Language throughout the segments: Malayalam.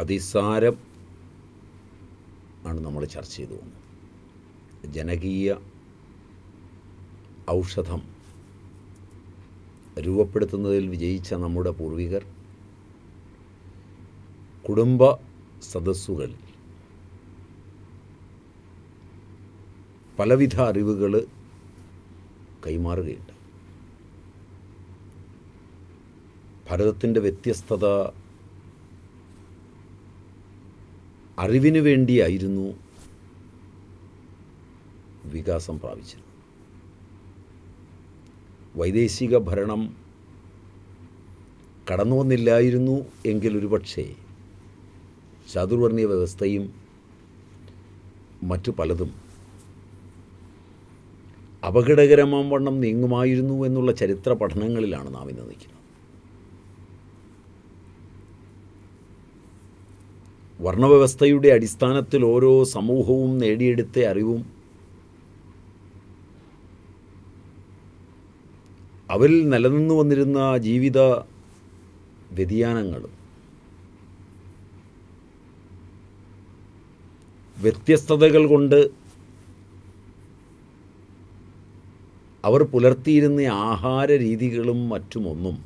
അതിസാരം ആണ് നമ്മൾ ചർച്ച ചെയ്തു പോകുന്നത് ജനകീയ ഔഷധം രൂപപ്പെടുത്തുന്നതിൽ വിജയിച്ച നമ്മുടെ പൂർവികർ കുടുംബ സദസ്സുകളിൽ പലവിധ അറിവുകൾ കൈമാറുകയുണ്ട് ഭാരതത്തിൻ്റെ വ്യത്യസ്തത അറിവിനു വേണ്ടിയായിരുന്നു വികാസം പ്രാപിച്ചത് വൈദേശിക ഭരണം കടന്നു വന്നില്ലായിരുന്നു എങ്കിലൊരു പക്ഷേ ചാതുർവർണ്ണീയ വ്യവസ്ഥയും മറ്റു പലതും അപകടകരമാം വണ്ണം നീങ്ങുമായിരുന്നു എന്നുള്ള ചരിത്ര പഠനങ്ങളിലാണ് നാം ഇന്ന് നിൽക്കുന്നത് വർണ്ണവ്യവസ്ഥയുടെ അടിസ്ഥാനത്തിൽ ഓരോ സമൂഹവും നേടിയെടുത്ത അറിവും അവരിൽ നിലനിന്നു വന്നിരുന്ന ജീവിത വ്യതിയാനങ്ങളും വ്യത്യസ്തതകൾ കൊണ്ട് അവർ പുലർത്തിയിരുന്ന ആഹാര രീതികളും മറ്റുമൊന്നും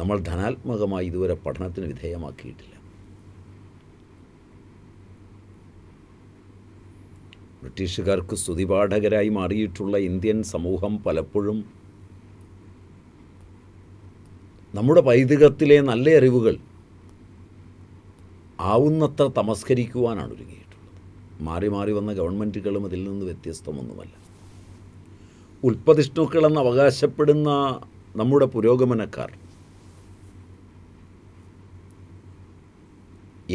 നമ്മൾ ധനാത്മകമായി ഇതുവരെ പഠനത്തിന് വിധേയമാക്കിയിട്ടില്ല ബ്രിട്ടീഷുകാർക്ക് സ്തുതിപാഠകരായി മാറിയിട്ടുള്ള ഇന്ത്യൻ സമൂഹം പലപ്പോഴും നമ്മുടെ പൈതൃകത്തിലെ നല്ല അറിവുകൾ ആവുന്നത്ര തമസ്കരിക്കുവാനാണ് ഒരുങ്ങിയിട്ടുള്ളത് മാറി മാറി വന്ന ഗവൺമെൻറ്റുകളും അതിൽ നിന്ന് വ്യത്യസ്തമൊന്നുമല്ല ഉൽപ്പതിഷ്ണുക്കളെന്ന് അവകാശപ്പെടുന്ന നമ്മുടെ പുരോഗമനക്കാർ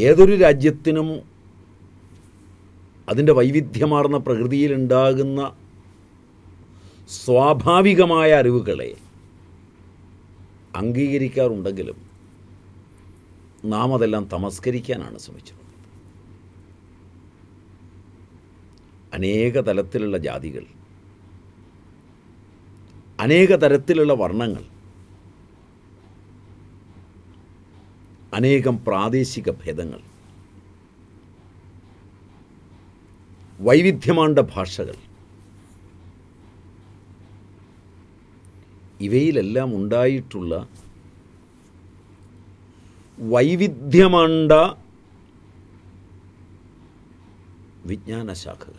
ഏതൊരു രാജ്യത്തിനും അതിൻ്റെ വൈവിധ്യമാർന്ന പ്രകൃതിയിലുണ്ടാകുന്ന സ്വാഭാവികമായ അറിവുകളെ അംഗീകരിക്കാറുണ്ടെങ്കിലും നാം അതെല്ലാം തമസ്കരിക്കാനാണ് ശ്രമിച്ചിട്ടുള്ളത് അനേക തലത്തിലുള്ള ജാതികൾ അനേക തരത്തിലുള്ള വർണ്ണങ്ങൾ അനേകം പ്രാദേശിക ഭേദങ്ങൾ വൈവിധ്യമാണ്ട ഭാഷകൾ ഇവയിലെല്ലാം ഉണ്ടായിട്ടുള്ള വൈവിധ്യമാണ്ട വിജ്ഞാനശാഖകൾ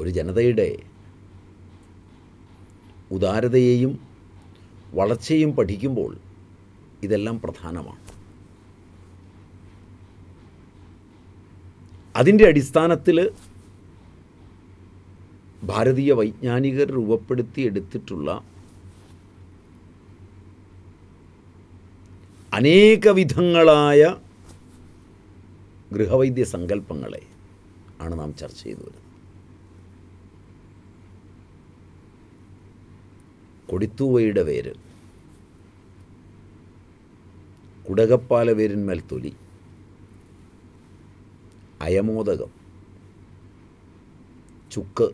ഒരു ജനതയുടെ ഉദാരതയെയും വളർച്ചയും പഠിക്കുമ്പോൾ ഇതെല്ലാം പ്രധാനമാണ് അതിൻ്റെ അടിസ്ഥാനത്തിൽ ഭാരതീയ വൈജ്ഞാനികർ രൂപപ്പെടുത്തി എടുത്തിട്ടുള്ള അനേകവിധങ്ങളായ ഗൃഹവൈദ്യ സങ്കല്പങ്ങളെ ആണ് നാം ചർച്ച ചെയ്തു വരുന്നത് കൊടിത്തൂവയുടെ വേര് കുടകപ്പാല വേരിന്മേൽ തൊലി അയമോദകം ചുക്ക്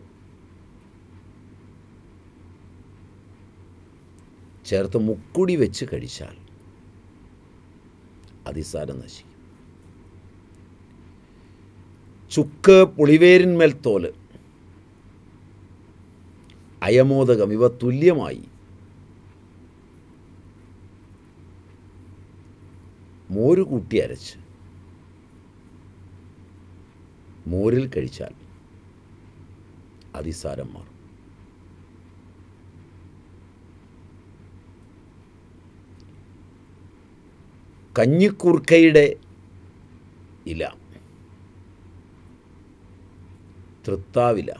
ചേർത്ത് മുക്കുടി വെച്ച് കഴിച്ചാൽ അതിസാരം നശിക്കും ചുക്ക് പുളിവേരിന്മേൽ തോല് അയമോദകം ഇവ തുല്യമായി മോര് കൂട്ടി അരച്ച് മോരിൽ കഴിച്ചാൽ അതിസാരം മാറും കഞ്ഞിക്കുർക്കയുടെ ഇല തൃത്താവില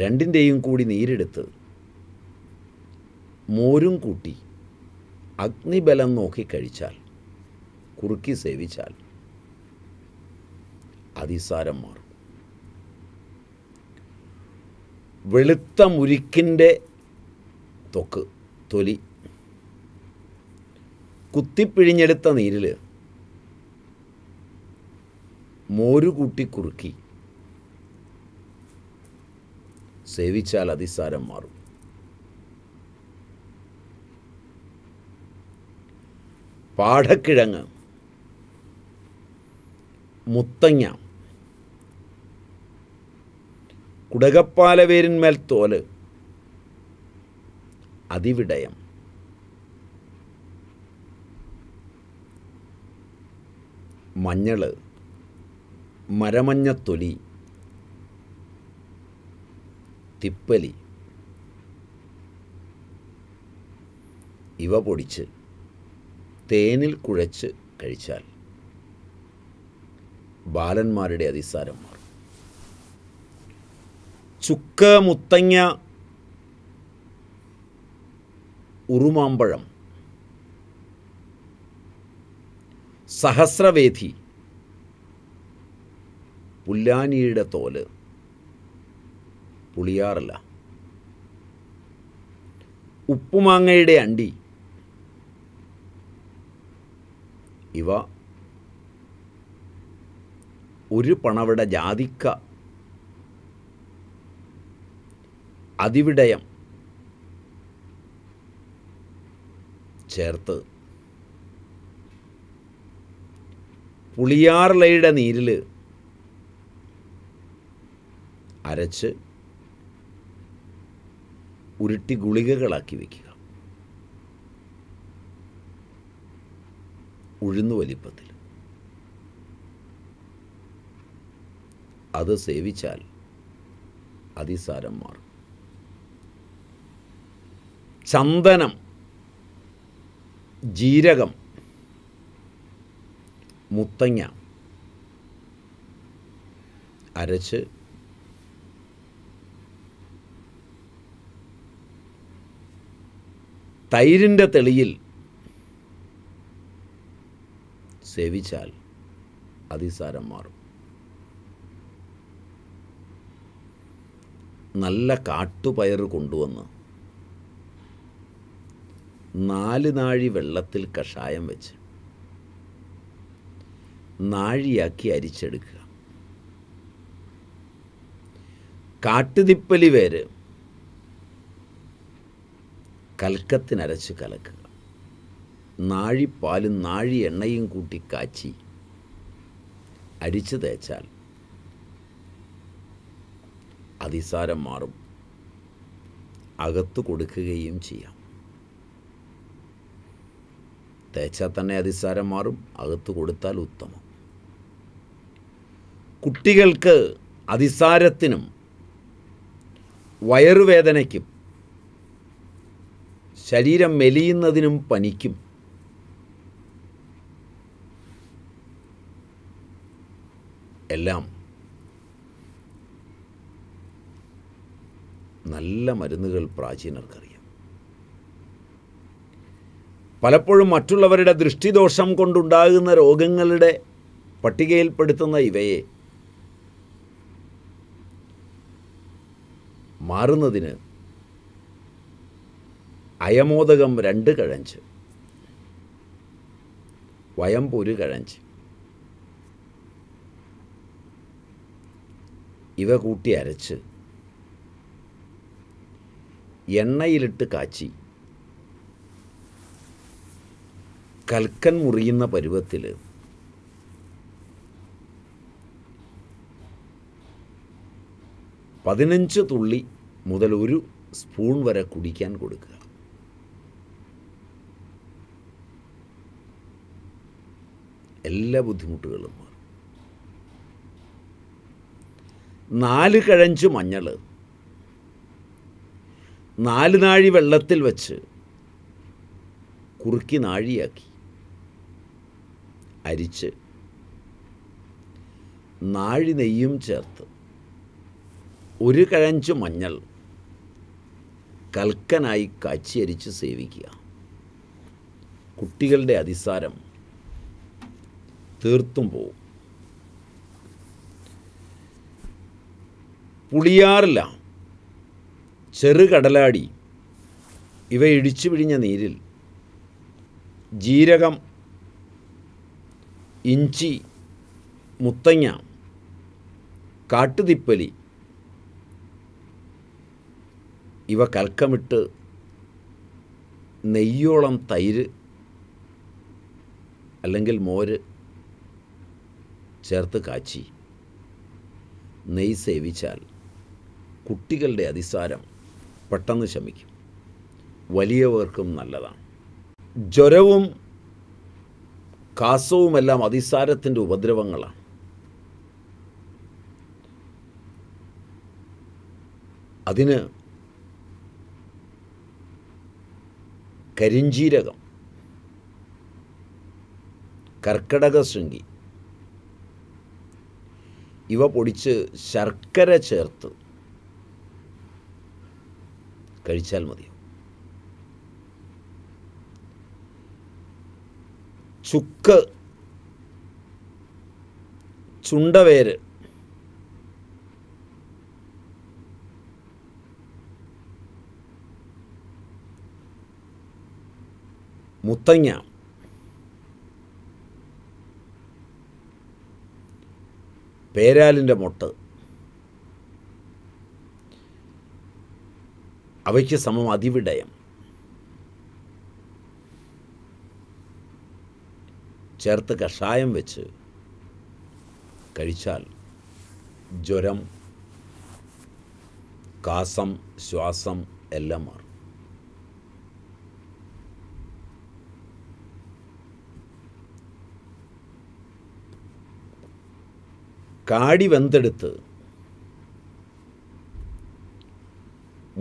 രണ്ടിൻ്റെയും കൂടി നീരെടുത്ത് മോരും കൂട്ടി അഗ്നിബലം നോക്കി കഴിച്ചാൽ കുറുക്കി സേവിച്ചാൽ അതിസാരം മാറും വെളുത്ത മുരിക്കിൻ്റെ തൊക്ക് തൊലി കുത്തിപ്പിഴിഞ്ഞെടുത്ത നീരിൽ മോരുകൂട്ടി കുറുക്കി സേവിച്ചാൽ അതിസാരം മാറും പാടക്കിഴങ്ങ് മുത്തങ്ങ കുടകപ്പാലവേരിന്മേൽ തോല് അതിവിടയം മരമഞ്ഞ മരമഞ്ഞത്തൊലി തിപ്പലി ഇവ പൊടിച്ച് തേനിൽ കുഴച്ച് കഴിച്ചാൽ ബാലന്മാരുടെ അതിസാരം മാറും ചുക്ക് മുത്തങ്ങ ഉറുമാമ്പഴം സഹസ്രവേദി പുല്ലാനിയുടെ തോല് പുളിയാറില്ല ഉപ്പുമാങ്ങയുടെ അണ്ടി ഇവ ഒരു പണവിട ജാതിക്ക അതിവിടയം ചേർത്ത് പുളിയാറിലയുടെ നീരിൽ അരച്ച് ഉരുട്ടി ഗുളികകളാക്കി വയ്ക്കുക ഉഴുന്നു വലിപ്പത്തിൽ അത് സേവിച്ചാൽ അതിസാരം മാറും ചന്ദനം ജീരകം മുത്തങ്ങ അരച്ച് തൈരിൻ്റെ തെളിയിൽ സേവിച്ചാൽ അതിസാരം മാറും നല്ല കാട്ടുപയർ കൊണ്ടുവന്ന് നാല് നാഴി വെള്ളത്തിൽ കഷായം വെച്ച് നാഴിയാക്കി അരിച്ചെടുക്കുക കാട്ടുതിപ്പലി വേര് കൽക്കത്തിനരച്ച് കലക്കുക നാഴിപ്പാലും നാഴി എണ്ണയും കൂട്ടി കാച്ചി അരിച്ചു തേച്ചാൽ അതിസാരം മാറും അകത്തു കൊടുക്കുകയും ചെയ്യാം തേച്ചാൽ തന്നെ അതിസാരം മാറും അകത്ത് കൊടുത്താൽ ഉത്തമം കുട്ടികൾക്ക് അതിസാരത്തിനും വയറുവേദനയ്ക്കും ശരീരം മെലിയുന്നതിനും പനിക്കും എല്ലാം നല്ല മരുന്നുകൾ പ്രാചീനർക്കറിയാം പലപ്പോഴും മറ്റുള്ളവരുടെ ദൃഷ്ടിദോഷം കൊണ്ടുണ്ടാകുന്ന രോഗങ്ങളുടെ പട്ടികയിൽപ്പെടുത്തുന്ന ഇവയെ മാറുന്നതിന് അയമോദകം രണ്ട് കഴഞ്ച് വയമ്പൊരു കഴഞ്ച് ഇവ കൂട്ടി അരച്ച് എണ്ണയിലിട്ട് കാച്ചി കൽക്കൻ മുറിയുന്ന പരുവത്തിൽ പതിനഞ്ച് തുള്ളി മുതൽ ഒരു സ്പൂൺ വരെ കുടിക്കാൻ കൊടുക്കുക എല്ലാ ബുദ്ധിമുട്ടുകളും മാറും നാല് കഴഞ്ച് മഞ്ഞൾ നാല് നാഴി വെള്ളത്തിൽ വച്ച് കുറുക്കി നാഴിയാക്കി അരിച്ച് നാഴി നെയ്യും ചേർത്ത് ഒരു കഴഞ്ച് മഞ്ഞൾ കൽക്കനായി കാച്ചിയരിച്ച് സേവിക്കുക കുട്ടികളുടെ അതിസാരം തീർത്തും പോവും പുളിയാറില്ല ചെറുകടലാടി ഇവ ഇടിച്ചു പിഴിഞ്ഞ നീരിൽ ജീരകം ഇഞ്ചി മുത്തങ്ങ കാട്ടുതിപ്പലി ഇവ കൽക്കമിട്ട് നെയ്യോളം തൈര് അല്ലെങ്കിൽ മോര് ചേർത്ത് കാച്ചി നെയ് സേവിച്ചാൽ കുട്ടികളുടെ അതിസാരം പെട്ടെന്ന് ശമിക്കും വലിയവർക്കും നല്ലതാണ് ജ്വരവും കാസവുമെല്ലാം അതിസാരത്തിൻ്റെ ഉപദ്രവങ്ങളാണ് അതിന് കരിഞ്ജീരകം കർക്കടക ശൃംഗി ഇവ പൊടിച്ച് ശർക്കര ചേർത്ത് കഴിച്ചാൽ മതി ചുക്ക് ചുണ്ടവേര് മുത്തങ്ങ പേരാലിൻ്റെ മൊട്ട് അവയ്ക്ക് സമം അതിവിടയം ചേർത്ത് കഷായം വെച്ച് കഴിച്ചാൽ ജ്വരം കാസം ശ്വാസം എല്ലാം മാറും കാടി വെന്തെടുത്ത്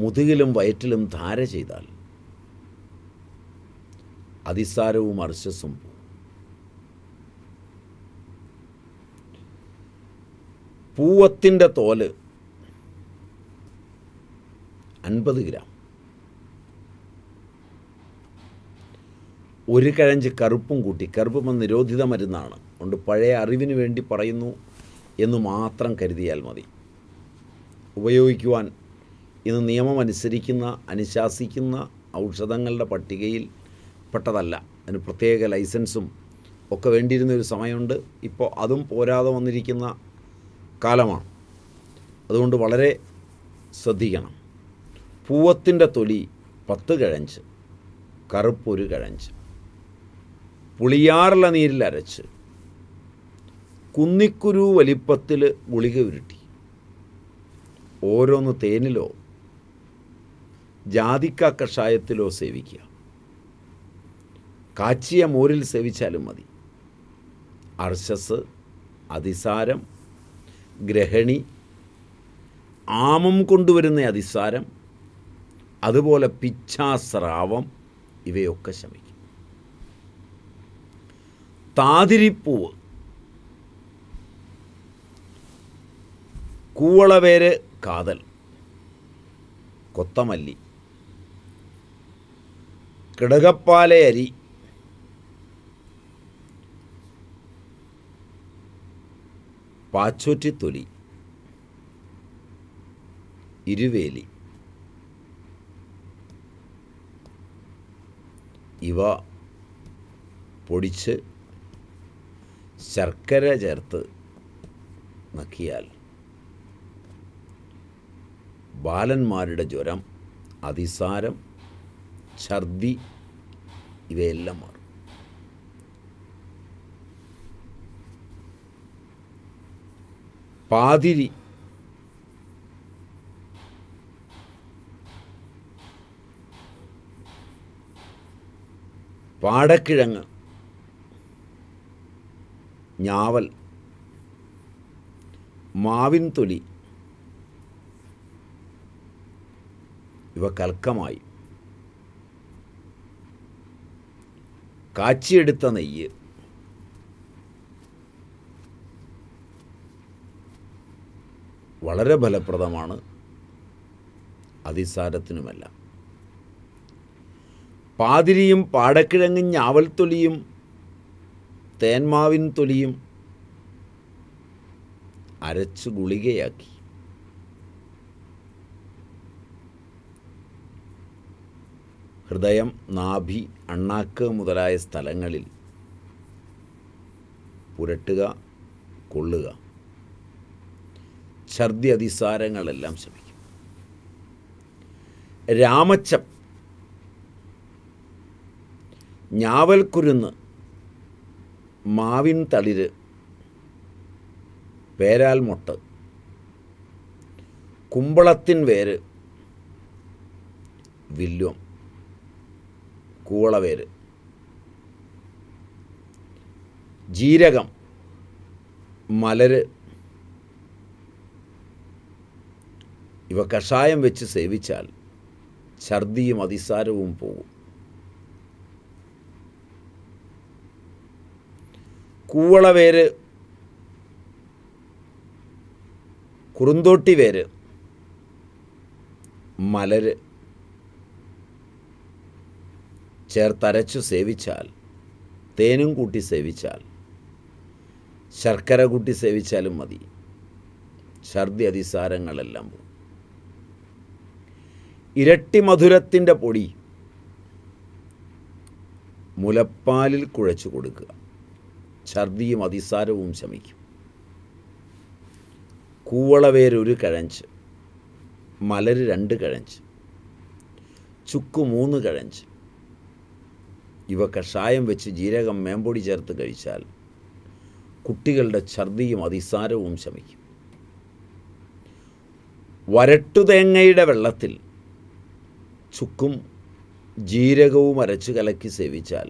മുതുകിലും വയറ്റിലും ധാര ചെയ്താൽ അതിസാരവും അർശസ്സും പൂവത്തിൻ്റെ തോല് അൻപത് ഗ്രാം ഒരു കഴഞ്ച് കറുപ്പും കൂട്ടി കറുപ്പം നിരോധിത മരുന്നാണ് അതുകൊണ്ട് പഴയ അറിവിന് വേണ്ടി പറയുന്നു എന്ന് മാത്രം കരുതിയാൽ മതി ഉപയോഗിക്കുവാൻ ഇന്ന് നിയമം അനുസരിക്കുന്ന അനുശാസിക്കുന്ന ഔഷധങ്ങളുടെ പട്ടികയിൽ പെട്ടതല്ല അതിന് പ്രത്യേക ലൈസൻസും ഒക്കെ വേണ്ടിയിരുന്നൊരു സമയമുണ്ട് ഇപ്പോൾ അതും പോരാതെ വന്നിരിക്കുന്ന കാലമാണ് അതുകൊണ്ട് വളരെ ശ്രദ്ധിക്കണം പൂവത്തിൻ്റെ തൊലി പത്ത് കിഴഞ്ച് കറുപ്പൊരു കിഴഞ്ച് പുളിയാറുള്ള നീരിൽ അരച്ച് കുന്നിക്കുരു വലിപ്പത്തിൽ ഗുളിക ഉരുട്ടി ഓരോന്ന് തേനിലോ ജാതിക്ക കഷായത്തിലോ സേവിക്കുക കാച്ചിയ മോരിൽ സേവിച്ചാലും മതി അർശസ് അതിസാരം ഗ്രഹണി ആമം കൊണ്ടുവരുന്ന അതിസാരം അതുപോലെ പിച്ചാസ്രാവം ഇവയൊക്കെ ശമിക്കും താതിരിപ്പൂവ് കൂവളവേര് കാതൽ കൊത്തമല്ലി കിടകപ്പാലയരി പാച്ചോറ്റിത്തൊലി ഇരുവേലി ഇവ പൊടിച്ച് ശർക്കര ചേർത്ത് നക്കിയാൽ ബാലന്മാരുടെ ജ്വരം അതിസാരം ഛർദി ഇവയെല്ലാം മാറും പാതിരി പാടക്കിഴങ്ങ് ഞാവൽ മാവിൻ തൊലി ഇവ കൽക്കമായി കാച്ചിയെടുത്ത നെയ്യ് വളരെ ഫലപ്രദമാണ് അതിസാരത്തിനുമല്ല പാതിരിയും പാടക്കിഴങ്ങും തൊലിയും തേന്മാവിൻ തൊലിയും അരച്ച് ഗുളികയാക്കി ഹൃദയം നാഭി അണ്ണാക്ക് മുതലായ സ്ഥലങ്ങളിൽ പുരട്ടുക കൊള്ളുക ഛർദി അതിസാരങ്ങളെല്ലാം ശമിക്കും രാമച്ചം കുരുന്ന് മാവിൻ തളിര് പേരാൽമൊട്ട് കുമ്പളത്തിൻ വേര് വില്വം കൂളവേര് ജീരകം മലര് ഇവ കഷായം വെച്ച് സേവിച്ചാൽ ഛർദിയും അതിസാരവും പോകും കൂവളവേര് കുറുന്തോട്ടി വേര് മലര് ചേർത്തരച്ചു സേവിച്ചാൽ തേനും കൂട്ടി സേവിച്ചാൽ ശർക്കര കൂട്ടി സേവിച്ചാലും മതി ഛർദി അതിസാരങ്ങളെല്ലാം പോകും ഇരട്ടി മധുരത്തിൻ്റെ പൊടി മുലപ്പാലിൽ കുഴച്ചു കൊടുക്കുക ഛർദിയും അതിസാരവും ശമിക്കും കൂവളവേരൊരു കഴഞ്ച് മലര് രണ്ട് കഴഞ്ച് ചുക്ക് മൂന്ന് കഴഞ്ച് ഇവ കഷായം വെച്ച് ജീരകം മേമ്പൊടി ചേർത്ത് കഴിച്ചാൽ കുട്ടികളുടെ ഛർദിയും അതിസാരവും ശമിക്കും വരട്ടുതേങ്ങയുടെ വെള്ളത്തിൽ ചുക്കും ജീരകവും അരച്ച് കലക്കി സേവിച്ചാൽ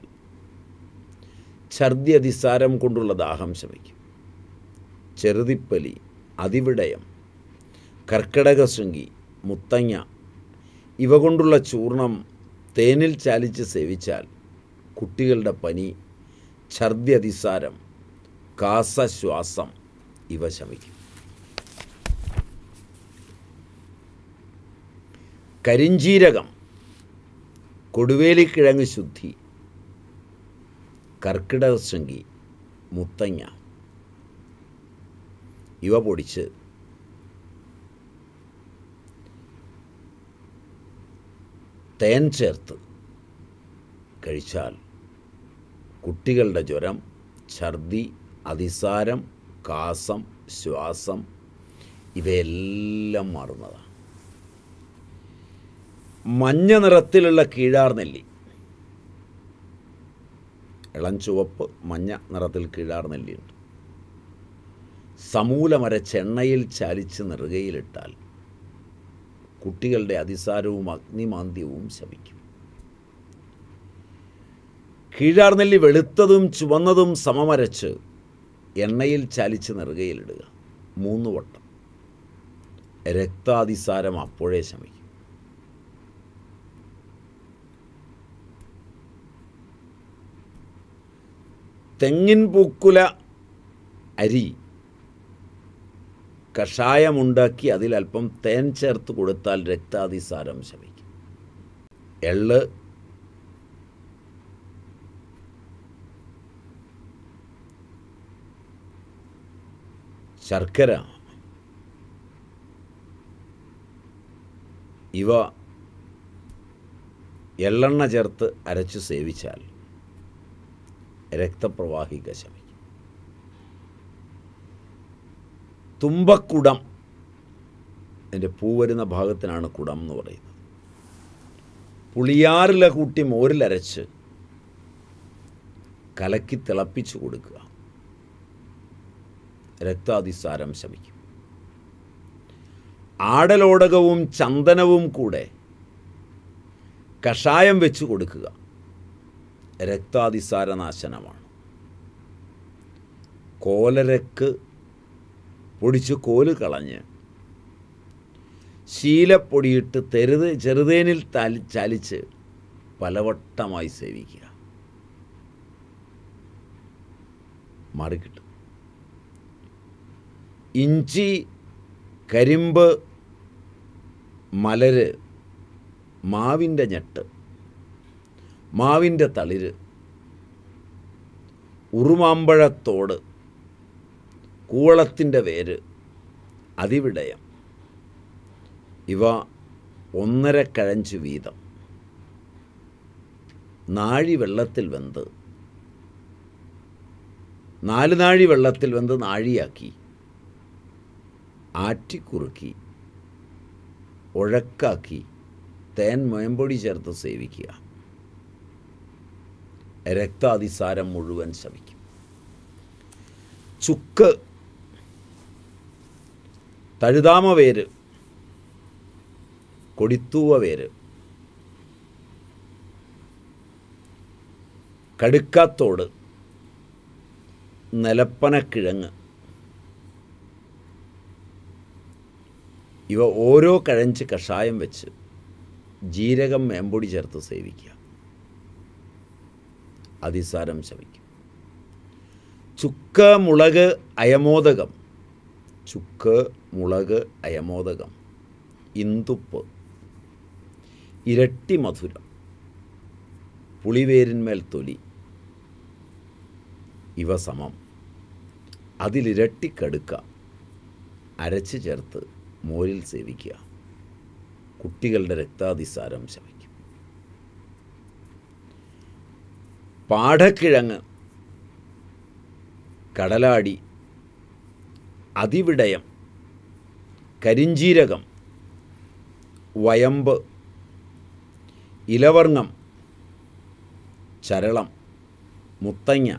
ഛർദി അതിസാരം കൊണ്ടുള്ള ദാഹം ശമിക്കും ചെറുതിപ്പലി അതിവിടയം ശൃംഗി മുത്തങ്ങ ഇവ കൊണ്ടുള്ള ചൂർണം തേനിൽ ചാലിച്ച് സേവിച്ചാൽ കുട്ടികളുടെ പനി അതിസാരം കാസശ്വാസം ഇവ ശമിക്കും കരിഞ്ചീരകം കൊടുവേലിക്കിഴങ്ങ് ശുദ്ധി കർക്കിടകശങ്കി മുത്തങ്ങ ഇവ പൊടിച്ച് തേൻ ചേർത്ത് കഴിച്ചാൽ കുട്ടികളുടെ ജ്വരം ഛർദി അതിസാരം കാസം ശ്വാസം ഇവയെല്ലാം മാറുന്നതാണ് മഞ്ഞ നിറത്തിലുള്ള നെല്ലി ഇളം ചുവപ്പ് മഞ്ഞ നിറത്തിൽ നെല്ലിയുണ്ട് സമൂലമര ചെണ്ണയിൽ ചാലിച്ച് നിറുകയിലിട്ടാൽ കുട്ടികളുടെ അതിസാരവും അഗ്നിമാന്ദ്യവും ശമിക്കും കീഴാർനെല്ലി വെളുത്തതും ചുവന്നതും സമമരച്ച് എണ്ണയിൽ ചാലിച്ച് നെറുകയിലിടുക മൂന്ന് വട്ടം രക്താതിസാരം അപ്പോഴേ ശമിക്കും തെങ്ങിൻ പൂക്കുല അരി കഷായമുണ്ടാക്കി അതിലൽപ്പം തേൻ ചേർത്ത് കൊടുത്താൽ രക്താതിസാരം ശമിക്കും എള് ശർക്കര ഇവ എള്ളെണ്ണ ചേർത്ത് അരച്ചു സേവിച്ചാൽ രക്തപ്രവാഹിക ശമിക്കും തുമ്പക്കുടം എൻ്റെ പൂ വരുന്ന ഭാഗത്തിനാണ് കുടം എന്ന് പറയുന്നത് പുളിയാറില കൂട്ടി മോരിലരച്ച് കലക്കി തിളപ്പിച്ചു കൊടുക്കുക രക്താതിസാരം ശമിക്കും ആടലോടകവും ചന്ദനവും കൂടെ കഷായം വെച്ച് കൊടുക്കുക രക്താതിസാരനാശനമാണ് കോലരക്ക് പൊടിച്ച് കോല് കളഞ്ഞ് ശീലപ്പൊടിയിട്ട് തെരുത് ചെറുതേനിൽ തലി ചലിച്ച് പലവട്ടമായി സേവിക്കുക മാറിക്കിട്ടും ഇഞ്ചി കരിമ്പ് മലര് മാവിൻ്റെ ഞെട്ട് മാവിൻ്റെ തളിര് ഉറുമാമ്പഴത്തോട് കൂവളത്തിൻ്റെ വേര് അതിവിടയം ഇവ ഒന്നര കഴഞ്ച് വീതം നാഴി വെള്ളത്തിൽ വെന്ത് നാല് നാഴി വെള്ളത്തിൽ വെന്ത് നാഴിയാക്കി ആറ്റിക്കുറുക്കി ഉഴക്കാക്കി തേൻ മേമ്പൊടി ചേർത്ത് സേവിക്കുക രക്താതിസാരം മുഴുവൻ ശവിക്കും ചുക്ക് തഴുതാമ വേര് കൊടിത്തൂവ വേര് കടുക്കാത്തോട് നിലപ്പനക്കിഴങ്ങ് ഇവ ഓരോ കഴഞ്ച് കഷായം വെച്ച് ജീരകം മേമ്പൊടി ചേർത്ത് സേവിക്കുക അതിസാരം ശമിക്കും ചുക്ക് മുളക് അയമോദകം ചുക്ക് മുളക് അയമോദകം ഇന്തുപ്പ് ഇരട്ടി മധുരം പുളിവേരിന്മേൽ തൊലി ഇവ സമം അതിലിരട്ടിക്കടുക്ക അരച്ച് ചേർത്ത് മോരിൽ സേവിക്കുക കുട്ടികളുടെ രക്താതിസാരം ശമിക്കും പാഠക്കിഴങ്ങ് കടലാടി അതിവിടയം കരിഞ്ചീരകം വയമ്പ് ഇലവർണം ചരളം മുത്തങ്ങ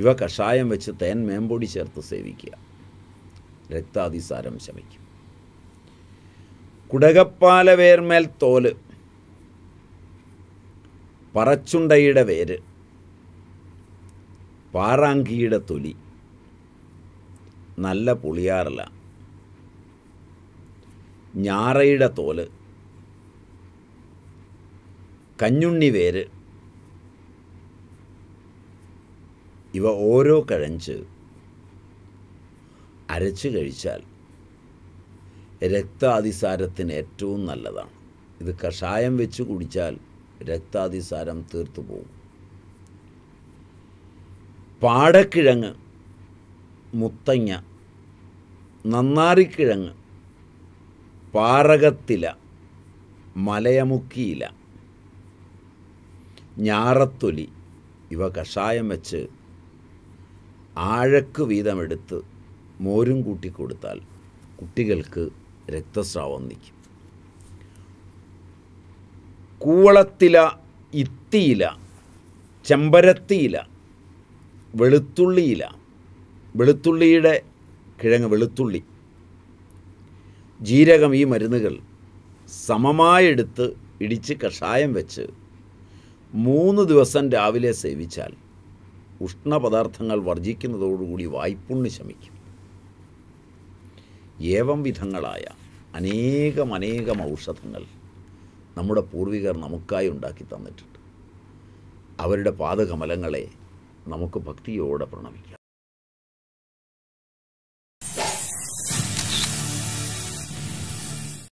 ഇവ കഷായം വെച്ച് തേൻ മേമ്പൊടി ചേർത്ത് സേവിക്കുക രക്താതിസാരം ശമിക്കും കുടകപ്പാല വേർമേൽ തോല് പറച്ചുണ്ടയുടെ വേര് പാറാങ്കിയുടെ തൊലി നല്ല പുളിയാറില ഞാറയുടെ തോല് കഞ്ഞുണ്ണി വേര് ഇവ ഓരോ കഴഞ്ച് അരച്ച് കഴിച്ചാൽ രക്താതിസാരത്തിന് ഏറ്റവും നല്ലതാണ് ഇത് കഷായം വെച്ച് കുടിച്ചാൽ രക്താതിസാരം തീർത്തു പോകും പാടക്കിഴങ്ങ് മുത്തങ്ങ നന്നാറിക്കിഴങ്ങ് പാറകത്തില മലയമുക്കിയില ഞാറത്തൊലി ഇവ കഷായം വെച്ച് ആഴക്ക് വീതമെടുത്ത് മോരും കൂട്ടി കൊടുത്താൽ കുട്ടികൾക്ക് രക്തസ്രാവം നിൽക്കും കൂവളത്തില ഇത്തിയില ചെമ്പരത്തിയില വെളുത്തുള്ളിയില വെളുത്തുള്ളിയുടെ കിഴങ്ങ് വെളുത്തുള്ളി ജീരകം ഈ മരുന്നുകൾ സമമായെടുത്ത് ഇടിച്ച് കഷായം വെച്ച് മൂന്ന് ദിവസം രാവിലെ സേവിച്ചാൽ ഉഷ്ണപദാർത്ഥങ്ങൾ വർജിക്കുന്നതോടുകൂടി വായ്പുണ്ണി ശമിക്കും ഏവം വിധങ്ങളായ അനേകം അനേകം ഔഷധങ്ങൾ നമ്മുടെ പൂർവികർ നമുക്കായി ഉണ്ടാക്കി തന്നിട്ടുണ്ട് അവരുടെ പാദകമലങ്ങളെ നമുക്ക് ഭക്തിയോടെ പ്രണമിക്കാം